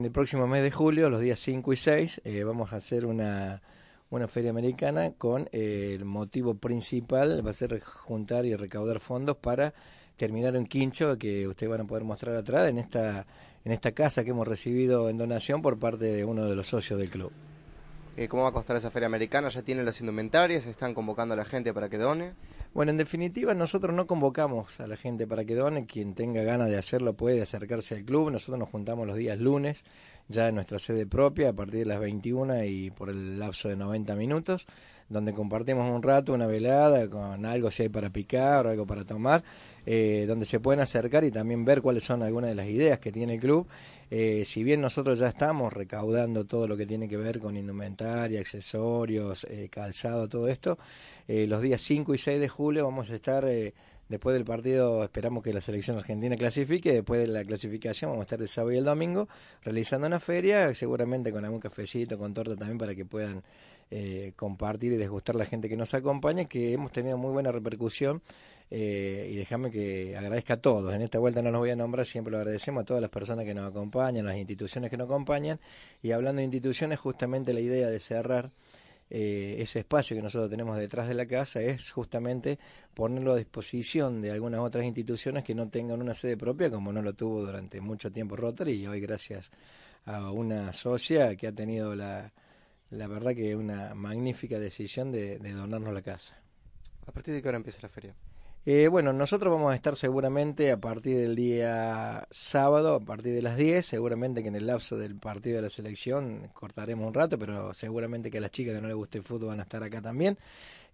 En el próximo mes de julio, los días 5 y 6, eh, vamos a hacer una, feria americana con eh, el motivo principal, va a ser juntar y recaudar fondos para terminar un quincho que ustedes van a poder mostrar atrás en esta, en esta casa que hemos recibido en donación por parte de uno de los socios del club. Eh, ¿Cómo va a costar esa feria americana? ¿Ya tienen las indumentarias? ¿Están convocando a la gente para que done? Bueno, en definitiva, nosotros no convocamos a la gente para que done. Quien tenga ganas de hacerlo puede acercarse al club. Nosotros nos juntamos los días lunes ya en nuestra sede propia a partir de las 21 y por el lapso de 90 minutos, donde compartimos un rato, una velada, con algo si hay para picar o algo para tomar, eh, donde se pueden acercar y también ver cuáles son algunas de las ideas que tiene el club. Eh, si bien nosotros ya estamos recaudando todo lo que tiene que ver con indumentaria, accesorios, eh, calzado, todo esto, los días 5 y 6 de julio vamos a estar después del partido esperamos que la selección argentina clasifique, después de la clasificación vamos a estar el sábado y el domingo realizando una feria, seguramente con algún cafecito, con torta también para que puedan eh, compartir y desgustar la gente que nos acompaña, que hemos tenido muy buena repercusión. Eh, y déjame que agradezca a todos. En esta vuelta no los voy a nombrar, siempre lo agradecemos a todas las personas que nos acompañan, las instituciones que nos acompañan. Y hablando de instituciones, justamente la idea de cerrar eh, ese espacio que nosotros tenemos detrás de la casa es justamente ponerlo a disposición de algunas otras instituciones que no tengan una sede propia, como no lo tuvo durante mucho tiempo Rotary, y hoy gracias a una socia que ha tenido la, la verdad que una magnífica decisión de, de donarnos la casa. ¿A partir de qué hora empieza la feria? Eh, bueno, nosotros vamos a estar seguramente a partir del día sábado, a partir de las 10, seguramente que en el lapso del partido de la selección cortaremos un rato, pero seguramente que a las chicas que no les guste el fútbol van a estar acá también.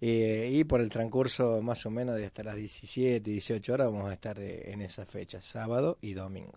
Eh, y por el transcurso más o menos de hasta las 17, 18 horas vamos a estar eh, en esa fecha, sábado y domingo.